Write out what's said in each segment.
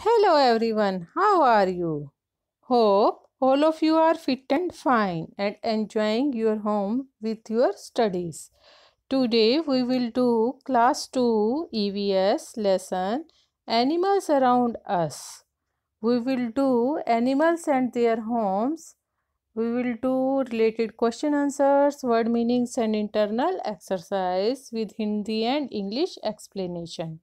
Hello everyone, how are you? Hope all of you are fit and fine and enjoying your home with your studies. Today we will do class 2 EVS lesson Animals Around Us. We will do animals and their homes. We will do related question answers, word meanings and internal exercise with Hindi and English explanation.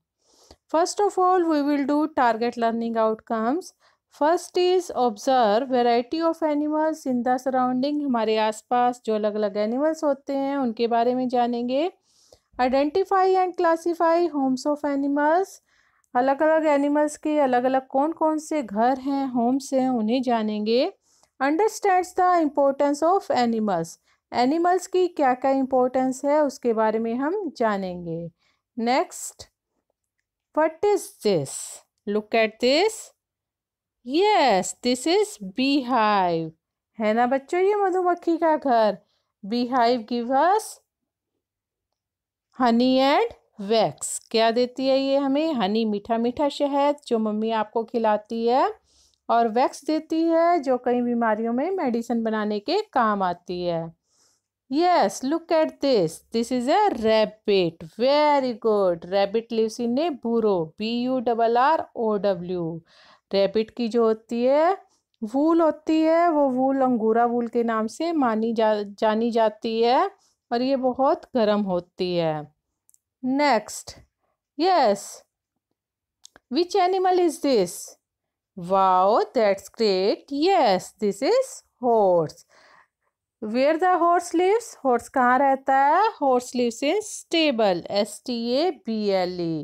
First of all, we will do target learning outcomes. First is observe variety of animals in the surrounding हमारे आसपास जो अलग अलग animals होते हैं उनके बारे में जानेंगे identify and classify homes of animals अलग अलग एनिमल्स के अलग अलग कौन कौन से घर हैं होम्स हैं उन्हें जानेंगे understand the importance of animals animals की क्या क्या इम्पोर्टेंस है उसके बारे में हम जानेंगे next What is this? Look at this. Yes, this is beehive. है ना बच्चों ये मधुमक्खी का घर beehive give us honey and wax क्या देती है ये हमें हनी मीठा मीठा शहद जो मम्मी आपको खिलाती है और वैक्स देती है जो कई बीमारियों में मेडिसिन बनाने के काम आती है Yes, look at this. This is a rabbit. Very good. Rabbit lives in a burrow. B U R R O W. Rabbit की जो होती है वूल होती है वो वूल अंगूरा वूल के नाम से मानी जा जानी जाती है और ये बहुत गर्म होती है next yes which animal is this wow that's great yes this is horse where the horse lives horse कहाँ रहता है horse lives in stable S T A B L E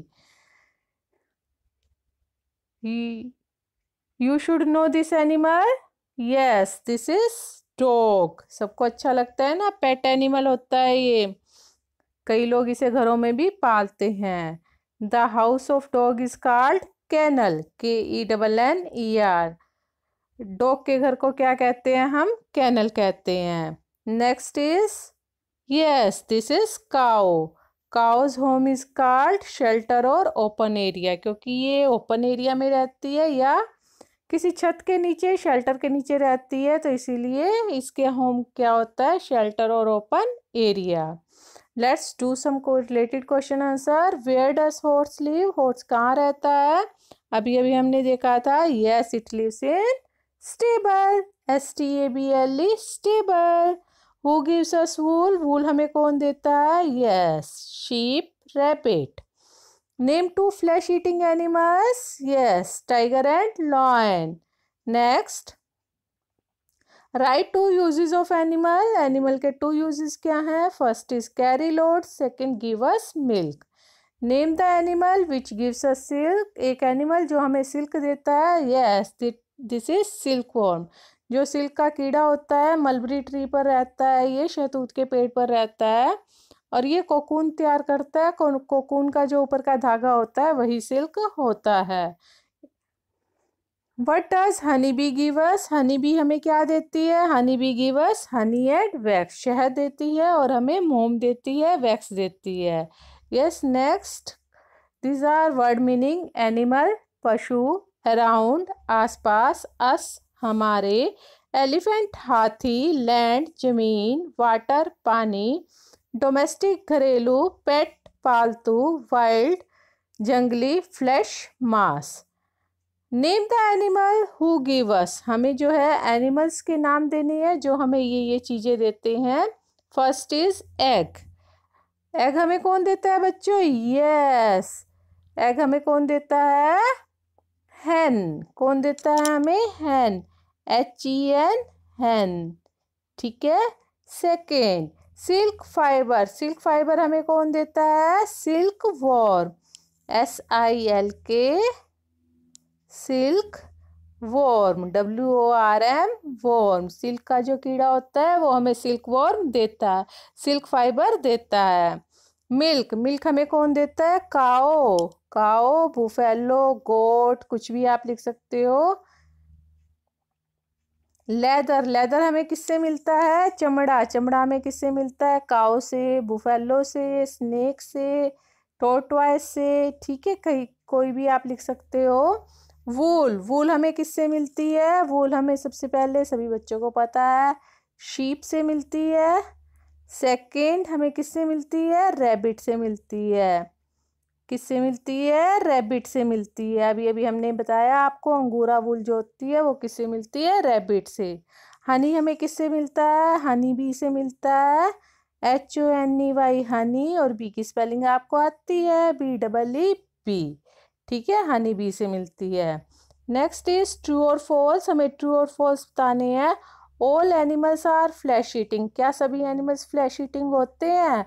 you should know this animal yes this is dog सबको अच्छा लगता है ना pet animal होता है ये कई लोग इसे घरों में भी पालते हैं the house of dog is called kennel K E double N E R dog के घर को क्या कहते हैं हम कैनल कहते हैं next is yes this is cow cow's home is card shelter और ओपन एरिया क्योंकि ये ओपन एरिया में रहती है या किसी छत के नीचे शेल्टर के नीचे रहती है तो इसीलिए इसके होम क्या होता है शेल्टर और open area let's do some को related question answer where does horse live horse कहाँ रहता है अभी अभी हमने देखा था yes it lives in stable S T A B L E stable who gives us wool wool हमें कौन देता है yes sheep rabbit name two flesh eating animals yes tiger and lion next write two uses of animal animal के two uses क्या हैं first is carry load second give us milk name the animal which gives a silk एक animal जो हमें silk देता है yes the this is silkworm जो silk का कीड़ा होता है मलबरी ट्री पर रहता है ये शहतूत के पेड़ पर रहता है और ये कोकून तैयार करता है कोकून का जो ऊपर का धागा होता है वही सिल्क होता है what does honey bee gives honey bee हमें क्या देती है honey bee gives honey and wax शहद देती है और हमें मोम देती है वैक्स देती है yes next these are word meaning animal पशु अराउंड आसपास अस हमारे एलिफेंट हाथी लैंड जमीन वाटर पानी डोमेस्टिक घरेलू पेट पालतू वाइल्ड जंगली फ्लैश मास name the animal who give us हमें जो है एनिमल्स के नाम देने हैं जो हमें ये ये चीज़ें देते हैं फर्स्ट इज़ एग एग हमें कौन देता है बच्चों यस yes. एग हमें कौन देता है हैन कौन देता है हमें हैन एच ई एन हैन ठीक है second silk fibre silk fibre हमें कौन देता है silkworm S I L K silkworm W O R M worm silk का जो कीड़ा होता है वो हमें सिल्क वॉर्म देता है सिल्क फाइबर देता है मिल्क मिल्क हमें कौन देता है काओ काओ बुफेलो गोट कुछ भी आप लिख सकते हो लेदर लेदर हमें किससे मिलता है चमड़ा चमड़ा हमें किससे मिलता है काओ से बुफेलो से स्नेक से टोटवाइस से ठीक है कहीं कोई भी आप लिख सकते हो वूल वूल हमें किससे मिलती है वूल हमें सबसे पहले सभी बच्चों को पता है शीप से मिलती है सेकेंड हमें किससे मिलती है रेबिट से मिलती है किससे मिलती है रेबिट से मिलती है अभी अभी हमने बताया आपको अंगूरा वूल जो होती है वो किससे मिलती है रेबिट से हनी हमें किससे मिलता है हनी बी से मिलता है H O N E Y honey और बी की स्पेलिंग आपको आती है बी डबल ई बी ठीक है हनी बी से मिलती है नेक्स्ट इज ट्रू और फॉल्स हमें ट्रू और फॉल्स बताने हैं all animals are flesh eating क्या सभी एनिमल्स फ्लैश ईटिंग होते हैं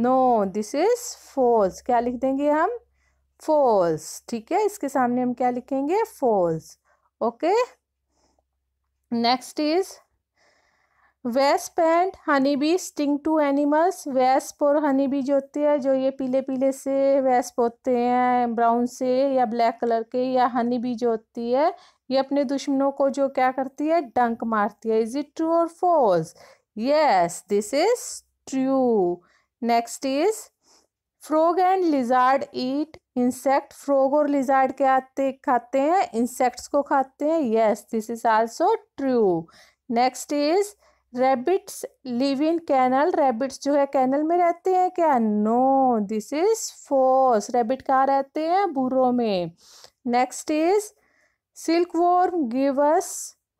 नो दिस इज फॉल्स क्या लिख देंगे हम फॉल्स ठीक है इसके सामने हम क्या लिखेंगे false okay next is wasp and honey bee sting to animals wasp और हनी बी जो होते हैं जो ये पीले पीले से वेस्प होते हैं ब्राउन से या ब्लैक कलर के या हनी बी जो होती है ये अपने दुश्मनों को जो क्या करती है डंक मारती है इज इट ट्रू और false yes this is true next is frog and lizard eat insect frog और लिजार्ड क्या आते खाते हैं इंसेक्ट्स को खाते हैं yes this is also true next is rabbits live in kennel rabbits जो है कैनल में रहते हैं क्या no this is false rabbit कहाँ रहते हैं बूरों में next is silkworm give us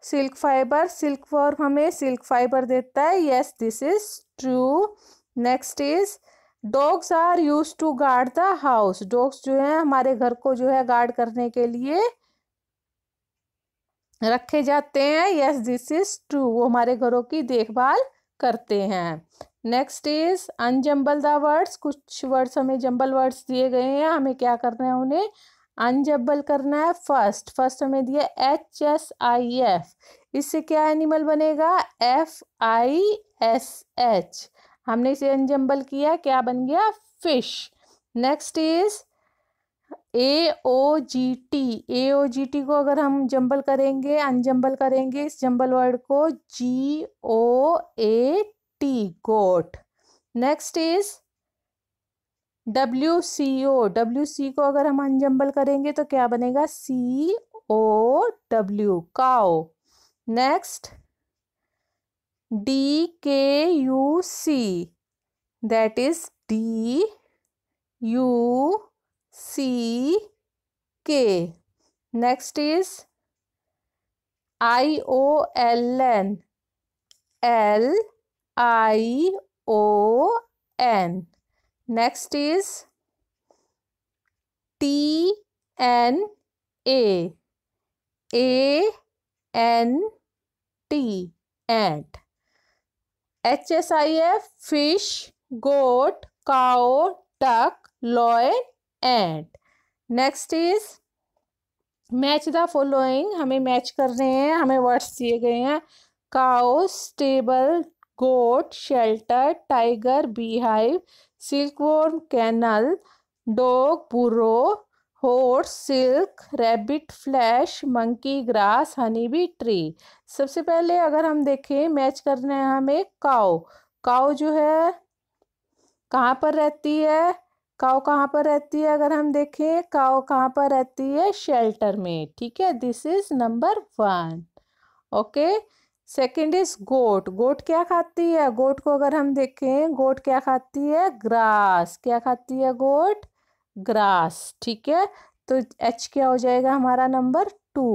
silk fibre silk worm हमें सिल्क फाइबर देता है yes this is true next is dogs are use to guard the house dogs जो है हमारे घर को जो है गार्ड करने के लिए रखे जाते हैं यस दिस इज ट्रू वो हमारे घरों की देखभाल करते हैं next is unjumble the words कुछ वर्ड्स हमें जम्बल वर्ड्स दिए गए हैं हमें क्या करना है उन्हें अनजबल करना है फर्स्ट फर्स्ट हमें दिया एच एस आई एफ इससे क्या एनिमल बनेगा एफ आई एस एच हमने इसे अनजम्बल किया क्या बन गया fish next is A O G T A O G T को अगर हम जंबल करेंगे अनजम्बल करेंगे इस जंबल वर्ड को G O A T goat next is W C O W C को अगर हम अनजम्बल करेंगे तो क्या बनेगा C O W cow next D K U C that is D U C K next is I O L N L I O N next is T N A N T ant H S I F fish goat cow duck lion and next is match the following हमें match कर रहे हैं हमें words दिए गए हैं cow stable goat shelter tiger beehive silkworm kennel dog burrow horse silk rabbit flash monkey grass honeybee tree सबसे पहले अगर हम देखें मैच करना है हमें काओ काओ जो है कहाँ पर रहती है काओ कहाँ पर रहती है अगर हम देखें काओ कहाँ पर रहती है शेल्टर में ठीक है this is number one okay second is goat goat क्या खाती है गोट को अगर हम देखें गोट क्या खाती है ग्रास क्या खाती है गोट ग्रास ठीक है तो एच क्या हो जाएगा हमारा नंबर टू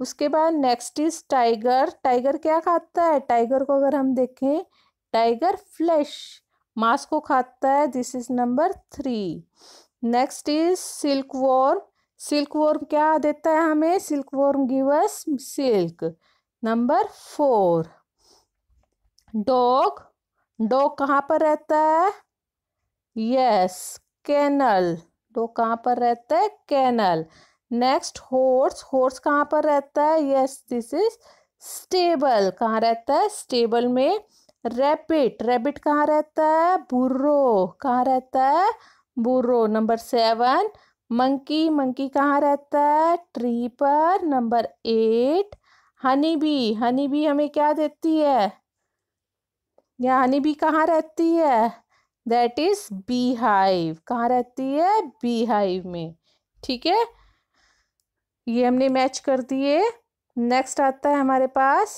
उसके बाद नेक्स्ट इज टाइगर टाइगर क्या खाता है टाइगर को अगर हम देखें टाइगर फ्लैश मांस को खाता है this is number three next is silkworm silkworm क्या देता है हमें silkworm gives silk number four dog dog कहाँ पर रहता है यस कैनल डॉग कहाँ पर रहता है कैनल नेक्स्ट हॉर्स हॉर्स कहाँ पर रहता है यस दिस इज स्टेबल कहाँ रहता है स्टेबल में रैबिट रैबिट कहाँ रहता है बुर्रो कहाँ रहता है burrow number seven monkey monkey कहाँ रहता है ट्री पर नंबर एट हनी भी हनी भी हमें क्या देती है या हनी भी कहाँ रहती है दैट इज बी हाइव कहाँ रहती है बी हाइव में ठीक है ये हमने मैच कर दिए नेक्स्ट आता है हमारे पास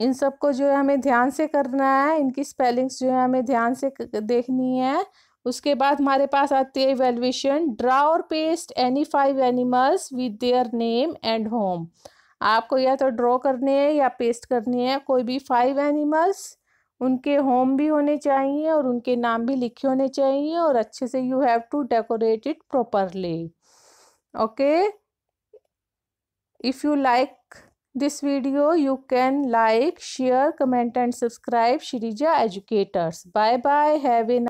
इन सबको जो है हमें ध्यान से करना है इनकी स्पेलिंग्स जो है हमें ध्यान से देखनी है उसके बाद हमारे पास आती है इवेल्युएशन ड्रा और paste any five animals with their name and home आपको या तो ड्रॉ करने हैं या पेस्ट करने हैं कोई भी फाइव एनिमल्स उनके होम भी होने चाहिए और उनके नाम भी लिखे होने चाहिए और अच्छे से you have to decorate it properly okay if you like this video you can like share comment and subscribe Shreeja educators bye bye have A